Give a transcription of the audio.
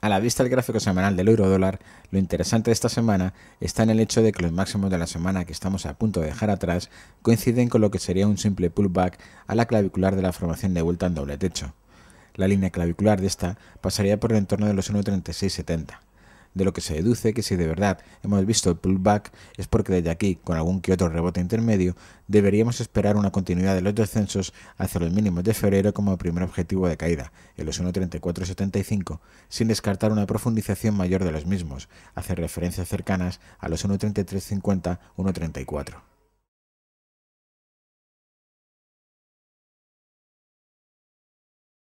A la vista del gráfico semanal del euro dólar, lo interesante de esta semana está en el hecho de que los máximos de la semana que estamos a punto de dejar atrás coinciden con lo que sería un simple pullback a la clavicular de la formación de vuelta en doble techo. La línea clavicular de esta pasaría por el entorno de los 1.3670 de lo que se deduce que si de verdad hemos visto el pullback es porque desde aquí, con algún que otro rebote intermedio, deberíamos esperar una continuidad de los descensos hacia los mínimos de febrero como primer objetivo de caída, en los 1.3475, sin descartar una profundización mayor de los mismos, hacer referencias cercanas a los 1.3350-1.34.